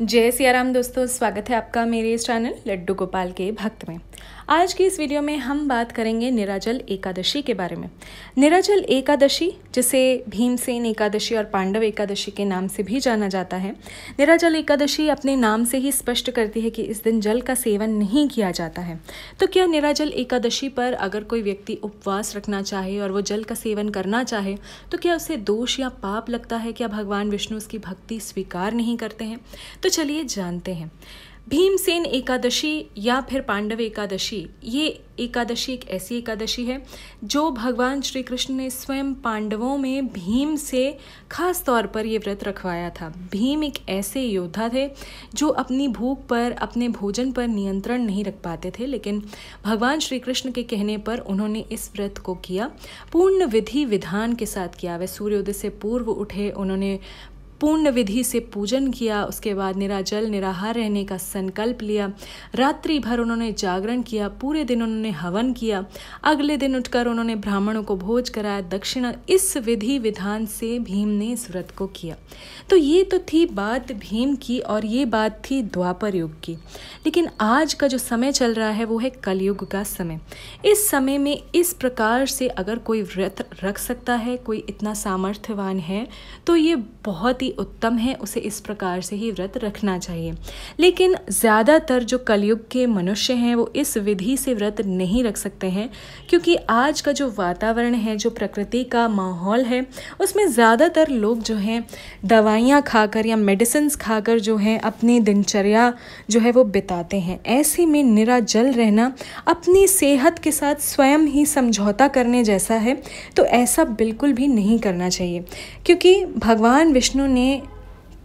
जय सियाराम दोस्तों स्वागत है आपका मेरे इस चैनल लड्डू गोपाल के भक्त में आज की इस वीडियो में हम बात करेंगे निराजल एकादशी के बारे में निराजल एकादशी जिसे भीमसेन एकादशी और पांडव एकादशी के नाम से भी जाना जाता है निराजल एकादशी अपने नाम से ही स्पष्ट करती है कि इस दिन जल का सेवन नहीं किया जाता है तो क्या निराजल एकादशी पर अगर कोई व्यक्ति उपवास रखना चाहे और वो जल का सेवन करना चाहे तो क्या उसे दोष या पाप लगता है क्या भगवान विष्णु उसकी भक्ति स्वीकार नहीं करते हैं तो तो चलिए जानते हैं भीमसेन एकादशी या फिर पांडव एकादशी ये एकादशी एक ऐसी एकादशी है जो भगवान श्री कृष्ण ने स्वयं पांडवों में भीम से खास तौर पर ये व्रत रखवाया था भीम एक ऐसे योद्धा थे जो अपनी भूख पर अपने भोजन पर नियंत्रण नहीं रख पाते थे लेकिन भगवान श्री कृष्ण के कहने पर उन्होंने इस व्रत को किया पूर्ण विधि विधान के साथ किया वह सूर्योदय से पूर्व उठे उन्होंने पूर्ण विधि से पूजन किया उसके बाद निराजल निराहार रहने का संकल्प लिया रात्रि भर उन्होंने जागरण किया पूरे दिन उन्होंने हवन किया अगले दिन उठकर उन्होंने ब्राह्मणों को भोज कराया दक्षिणा इस विधि विधान से भीम ने इस व्रत को किया तो ये तो थी बात भीम की और ये बात थी द्वापर युग की लेकिन आज का जो समय चल रहा है वो है कलयुग का समय इस समय में इस प्रकार से अगर कोई व्रत रख सकता है कोई इतना सामर्थ्यवान है तो ये बहुत ही ही उत्तम है उसे इस प्रकार से ही व्रत रखना चाहिए लेकिन ज़्यादातर जो कलयुग के मनुष्य हैं वो इस विधि से व्रत नहीं रख सकते हैं क्योंकि आज का जो वातावरण है जो प्रकृति का माहौल है उसमें ज़्यादातर लोग जो हैं दवाइयाँ खाकर या मेडिसिन खाकर जो हैं अपनी दिनचर्या जो है वो बिताते हैं ऐसे में निराजल रहना अपनी सेहत के साथ स्वयं ही समझौता करने जैसा है तो ऐसा बिल्कुल भी नहीं करना चाहिए क्योंकि भगवान विष्णु ने ने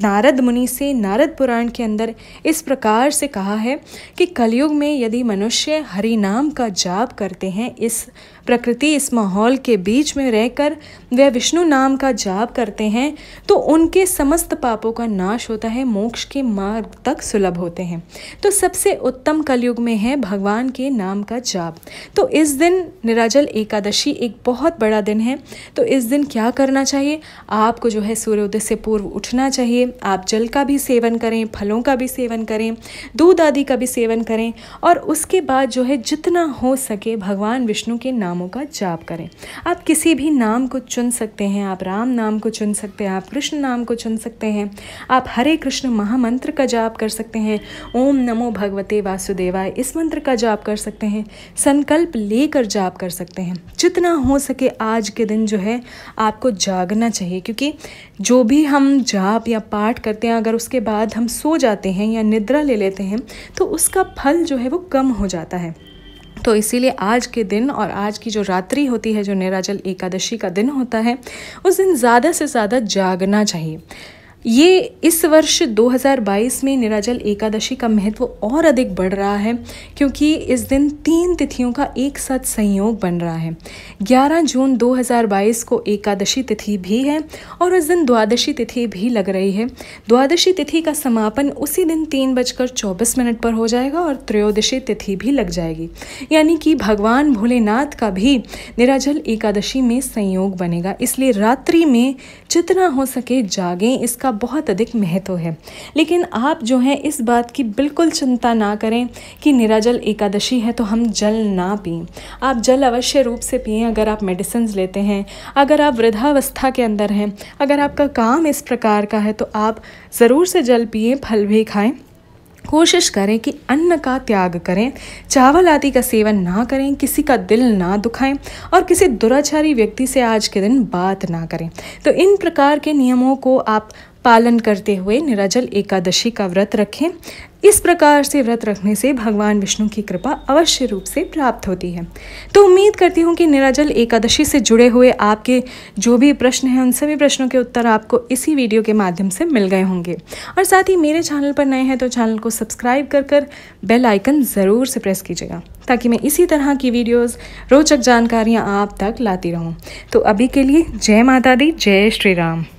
नारद मुनि से नारद पुराण के अंदर इस प्रकार से कहा है कि कलयुग में यदि मनुष्य हरि नाम का जाप करते हैं इस प्रकृति इस माहौल के बीच में रहकर वह विष्णु नाम का जाप करते हैं तो उनके समस्त पापों का नाश होता है मोक्ष के मार्ग तक सुलभ होते हैं तो सबसे उत्तम कलयुग में है भगवान के नाम का जाप तो इस दिन निराजल एकादशी एक बहुत बड़ा दिन है तो इस दिन क्या करना चाहिए आपको जो है सूर्योदय से पूर्व उठना चाहिए लिए आप जल का भी सेवन करें फलों का भी सेवन करें दूध आदि का भी सेवन करें और उसके बाद जो है जितना हो सके भगवान विष्णु के नामों का जाप करें आप किसी भी नाम को चुन सकते हैं आप राम नाम को चुन सकते हैं आप कृष्ण नाम को चुन सकते हैं आप हरे कृष्ण महामंत्र का जाप कर सकते हैं ओम नमो भगवते वासुदेवाय इस मंत्र का जाप कर सकते हैं संकल्प लेकर जाप कर सकते हैं जितना हो सके आज के दिन जो है आपको जागना चाहिए क्योंकि जो भी हम जाप या पाठ करते हैं अगर उसके बाद हम सो जाते हैं या निद्रा ले लेते हैं तो उसका फल जो है वो कम हो जाता है तो इसीलिए आज के दिन और आज की जो रात्रि होती है जो निराजल एकादशी का दिन होता है उस दिन ज़्यादा से ज़्यादा जागना चाहिए ये इस वर्ष 2022 में निराजल एकादशी का महत्व और अधिक बढ़ रहा है क्योंकि इस दिन तीन तिथियों का एक साथ संयोग बन रहा है 11 जून 2022 को एकादशी तिथि भी है और उस दिन द्वादशी तिथि भी लग रही है द्वादशी तिथि का समापन उसी दिन तीन बजकर चौबीस मिनट पर हो जाएगा और त्रयोदशी तिथि भी लग जाएगी यानी कि भगवान भोलेनाथ का भी निराजल एकादशी में संयोग बनेगा इसलिए रात्रि में जितना हो सके जागें इसका बहुत अधिक महत्व है लेकिन आप जो हैं इस बात की बिल्कुल चिंता ना करें कि निराजल एकादशी है तो हम जल ना पिए आप जल अवश्य रूप से पिए अगर आप मेडिसिन लेते हैं अगर आप वृद्धावस्था के अंदर हैं अगर आपका काम इस प्रकार का है तो आप ज़रूर से जल पिए फल भी खाएँ कोशिश करें कि अन्न का त्याग करें चावल आदि का सेवन ना करें किसी का दिल ना दुखाएं और किसी दुराचारी व्यक्ति से आज के दिन बात ना करें तो इन प्रकार के नियमों को आप पालन करते हुए निराजल एकादशी का व्रत रखें इस प्रकार से व्रत रखने से भगवान विष्णु की कृपा अवश्य रूप से प्राप्त होती है तो उम्मीद करती हूँ कि निराजल एकादशी से जुड़े हुए आपके जो भी प्रश्न हैं उन सभी प्रश्नों के उत्तर आपको इसी वीडियो के माध्यम से मिल गए होंगे और साथ ही मेरे चैनल पर नए हैं तो चैनल को सब्सक्राइब कर कर बेल आइकन ज़रूर से प्रेस कीजिएगा ताकि मैं इसी तरह की वीडियोज़ रोचक जानकारियाँ आप तक लाती रहूँ तो अभी के लिए जय माता दी जय श्री राम